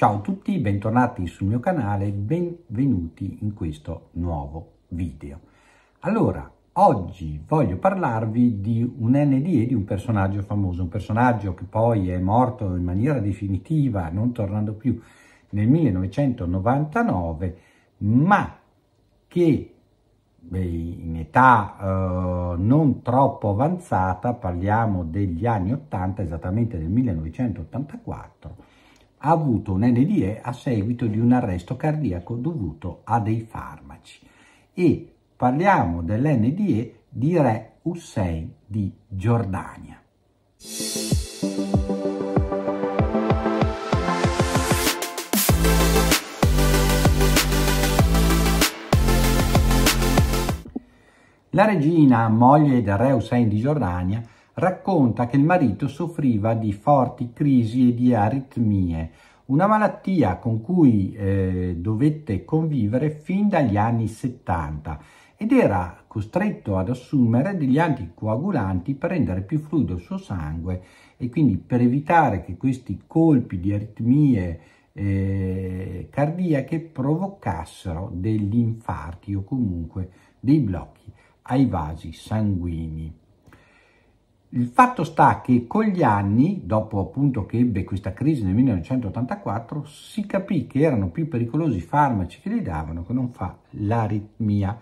Ciao a tutti, bentornati sul mio canale, benvenuti in questo nuovo video. Allora, oggi voglio parlarvi di un NDE di un personaggio famoso, un personaggio che poi è morto in maniera definitiva, non tornando più nel 1999, ma che beh, in età eh, non troppo avanzata, parliamo degli anni 80, esattamente del 1984, ha avuto un NDE a seguito di un arresto cardiaco dovuto a dei farmaci e parliamo dell'NDE di re Hussein di Giordania. La regina, moglie del re Hussein di Giordania, racconta che il marito soffriva di forti crisi e di aritmie, una malattia con cui eh, dovette convivere fin dagli anni 70 ed era costretto ad assumere degli anticoagulanti per rendere più fluido il suo sangue e quindi per evitare che questi colpi di aritmie eh, cardiache provocassero degli infarti o comunque dei blocchi ai vasi sanguigni. Il fatto sta che con gli anni, dopo appunto che ebbe questa crisi nel 1984, si capì che erano più pericolosi i farmaci che gli davano che non fa l'aritmia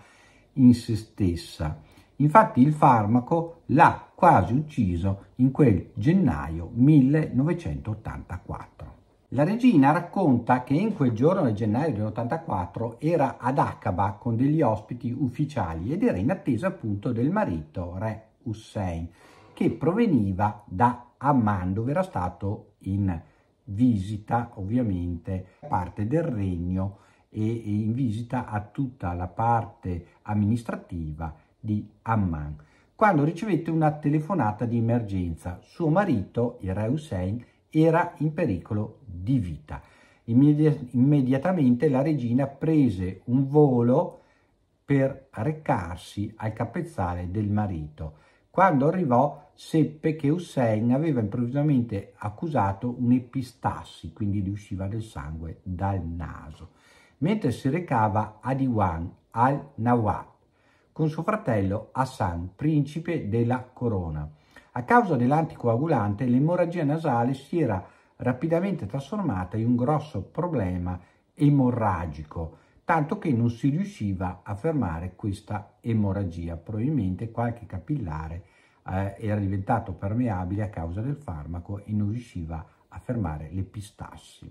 in se stessa. Infatti il farmaco l'ha quasi ucciso in quel gennaio 1984. La regina racconta che in quel giorno del gennaio dell'84 era ad Aqaba con degli ospiti ufficiali ed era in attesa appunto del marito re Hussein che proveniva da Amman, dove era stato in visita ovviamente parte del regno e in visita a tutta la parte amministrativa di Amman. Quando ricevette una telefonata di emergenza, suo marito, il re Hussein, era in pericolo di vita. Immedi- immediatamente la regina prese un volo per recarsi al capezzale del marito. Quando arrivò seppe che Hussein aveva improvvisamente accusato un'epistassi, quindi gli usciva del sangue dal naso, mentre si recava a Diwan al-Nawab con suo fratello Hassan, principe della corona. A causa dell'anticoagulante, l'emorragia nasale si era rapidamente trasformata in un grosso problema emorragico, tanto che non si riusciva a fermare questa emorragia, probabilmente qualche capillare eh, era diventato permeabile a causa del farmaco e non riusciva a fermare l'epistassi.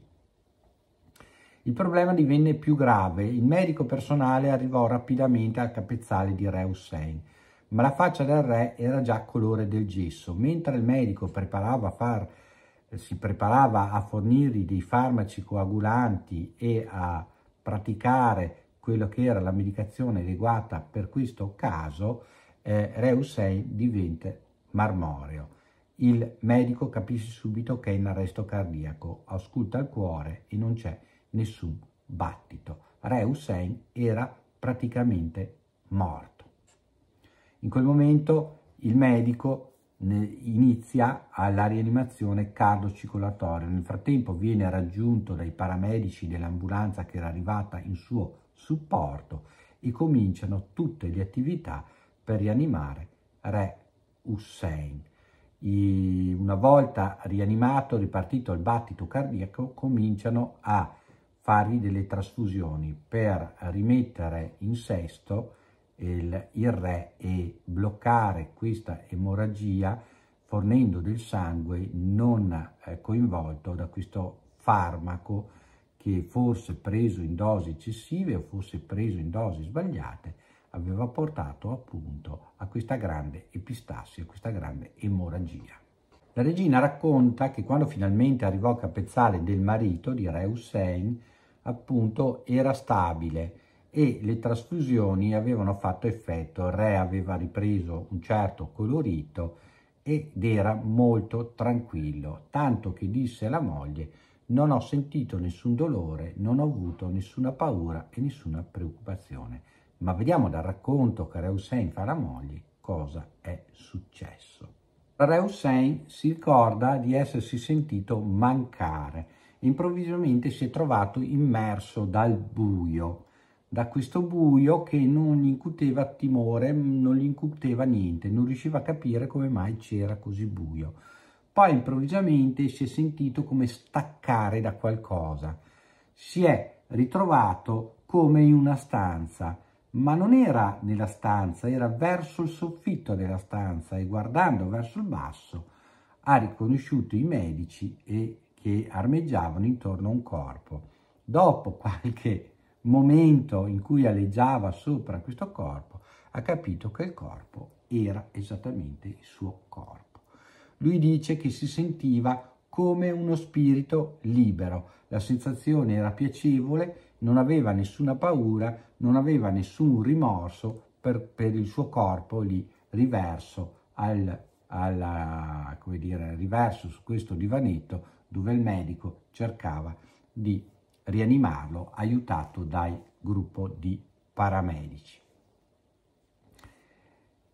Il problema divenne più grave, il medico personale arrivò rapidamente al capezzale di Re Hussein, ma la faccia del re era già colore del gesso, mentre il medico preparava far, si preparava a fornirgli dei farmaci coagulanti e a praticare quello che era la medicazione adeguata per questo caso, eh, Reus diventa marmoreo. Il medico capisce subito che è in arresto cardiaco, ausculta il cuore e non c'è nessun battito. Re Hussein era praticamente morto. In quel momento il medico inizia la rianimazione cardiocircolatoria. Nel frattempo viene raggiunto dai paramedici dell'ambulanza che era arrivata in suo supporto e cominciano tutte le attività per rianimare Re Hussein. I, una volta rianimato, ripartito il battito cardiaco, cominciano a fargli delle trasfusioni per rimettere in sesto il, il re e bloccare questa emorragia fornendo del sangue non eh, coinvolto da questo farmaco che fosse preso in dosi eccessive o fosse preso in dosi sbagliate aveva portato appunto a questa grande epistassi, a questa grande emorragia. La regina racconta che quando finalmente arrivò a capezzale del marito di Re Hussein, appunto era stabile e le trasfusioni avevano fatto effetto, il re aveva ripreso un certo colorito ed era molto tranquillo, tanto che disse alla moglie non ho sentito nessun dolore, non ho avuto nessuna paura e nessuna preoccupazione. Ma vediamo dal racconto che Re Hussein fa alla moglie cosa è successo. Re Hussein si ricorda di essersi sentito mancare. e Improvvisamente si è trovato immerso dal buio, da questo buio che non gli incuteva timore, non gli incuteva niente, non riusciva a capire come mai c'era così buio. Poi improvvisamente si è sentito come staccare da qualcosa. Si è ritrovato come in una stanza ma non era nella stanza, era verso il soffitto della stanza e guardando verso il basso ha riconosciuto i medici e che armeggiavano intorno a un corpo. Dopo qualche momento in cui aleggiava sopra questo corpo, ha capito che il corpo era esattamente il suo corpo. Lui dice che si sentiva come uno spirito libero, la sensazione era piacevole non aveva nessuna paura, non aveva nessun rimorso per, per il suo corpo lì riverso, al, alla, dire, riverso su questo divanetto dove il medico cercava di rianimarlo aiutato dal gruppo di paramedici.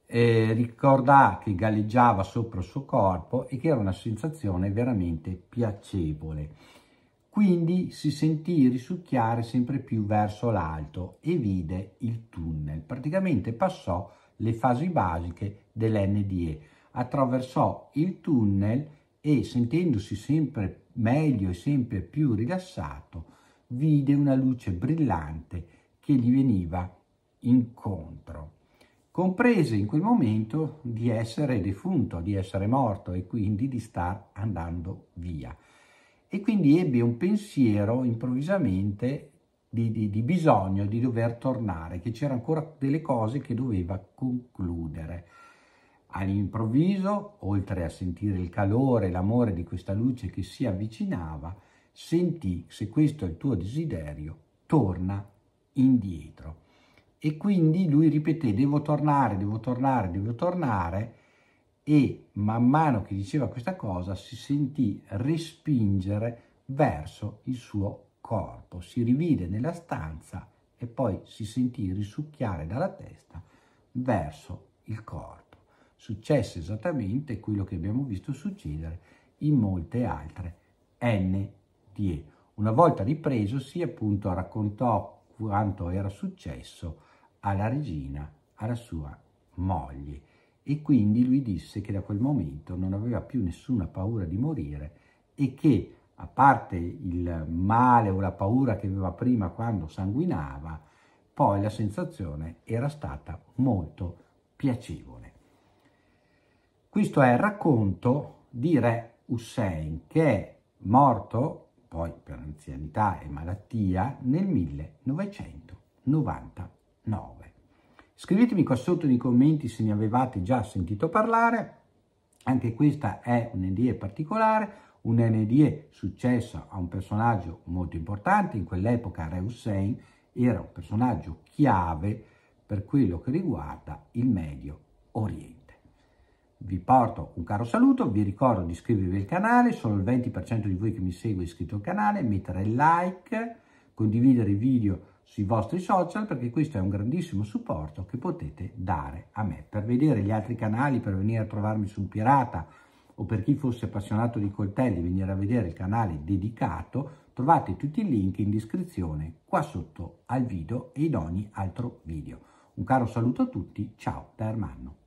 Eh, ricorda che galleggiava sopra il suo corpo e che era una sensazione veramente piacevole. Quindi si sentì risucchiare sempre più verso l'alto e vide il tunnel. Praticamente passò le fasi basiche dell'NDE, attraversò il tunnel e sentendosi sempre meglio e sempre più rilassato, vide una luce brillante che gli veniva incontro. Comprese in quel momento di essere defunto, di essere morto e quindi di star andando via e quindi ebbe un pensiero improvvisamente di, di, di bisogno di dover tornare, che c'erano ancora delle cose che doveva concludere. All'improvviso, oltre a sentire il calore l'amore di questa luce che si avvicinava, sentì, se questo è il tuo desiderio, torna indietro. E quindi lui ripeté, devo tornare, devo tornare, devo tornare, e man mano che diceva questa cosa si sentì respingere verso il suo corpo, si rivide nella stanza e poi si sentì risucchiare dalla testa verso il corpo. Successe esattamente quello che abbiamo visto succedere in molte altre NDE. Una volta ripreso si appunto, raccontò quanto era successo alla regina, alla sua moglie e quindi lui disse che da quel momento non aveva più nessuna paura di morire e che, a parte il male o la paura che aveva prima quando sanguinava, poi la sensazione era stata molto piacevole. Questo è il racconto di re Hussein che è morto poi per anzianità e malattia nel 1999. Scrivetemi qua sotto nei commenti se ne avevate già sentito parlare, anche questa è un particolare, un'NDE successa a un personaggio molto importante, in quell'epoca Re Hussein era un personaggio chiave per quello che riguarda il Medio Oriente. Vi porto un caro saluto, vi ricordo di iscrivervi al canale, solo il 20% di voi che mi segue è iscritto al canale, mettere like, condividere i video sui vostri social perché questo è un grandissimo supporto che potete dare a me. Per vedere gli altri canali, per venire a trovarmi su Pirata o per chi fosse appassionato di coltelli venire a vedere il canale dedicato, trovate tutti i link in descrizione qua sotto al video e in ogni altro video. Un caro saluto a tutti, ciao da Ermanno.